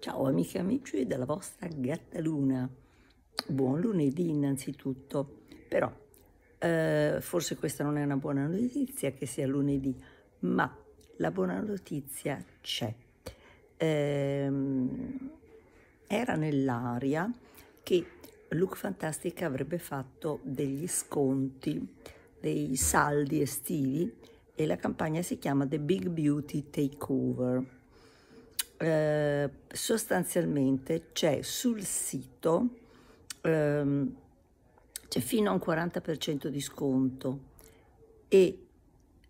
Ciao amiche e amici della vostra Gattaluna. Buon lunedì innanzitutto. Però eh, forse questa non è una buona notizia che sia lunedì, ma la buona notizia c'è. Ehm, era nell'aria che Look Fantastic avrebbe fatto degli sconti, dei saldi estivi e la campagna si chiama The Big Beauty Takeover eh, sostanzialmente c'è sul sito ehm, c'è fino a un 40% di sconto e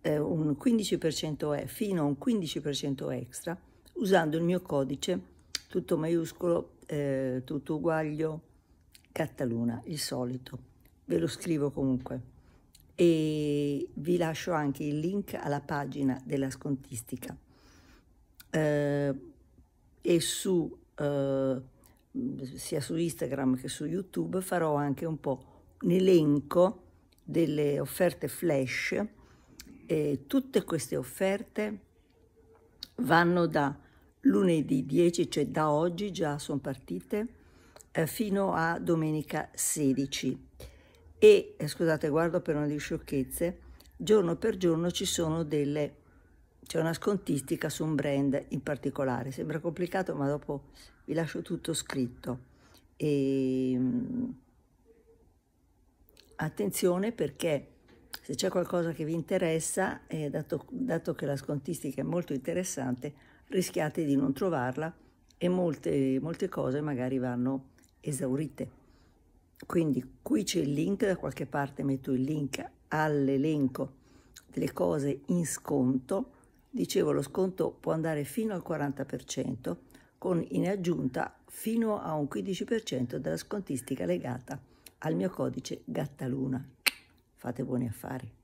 eh, un 15% è fino a un 15% extra usando il mio codice tutto maiuscolo eh, tutto uguaglio Cataluna il solito ve lo scrivo comunque e vi lascio anche il link alla pagina della scontistica eh, e su, eh, sia su Instagram che su YouTube farò anche un po' un elenco delle offerte flash e tutte queste offerte vanno da lunedì 10, cioè da oggi già sono partite, eh, fino a domenica 16. E, eh, scusate, guardo per una di sciocchezze, giorno per giorno ci sono delle c'è una scontistica su un brand in particolare. Sembra complicato, ma dopo vi lascio tutto scritto. E, ehm, attenzione perché se c'è qualcosa che vi interessa, eh, dato, dato che la scontistica è molto interessante, rischiate di non trovarla e molte, molte cose magari vanno esaurite. Quindi qui c'è il link, da qualche parte metto il link all'elenco delle cose in sconto Dicevo, lo sconto può andare fino al 40%, con in aggiunta fino a un 15% della scontistica legata al mio codice Gattaluna. Fate buoni affari.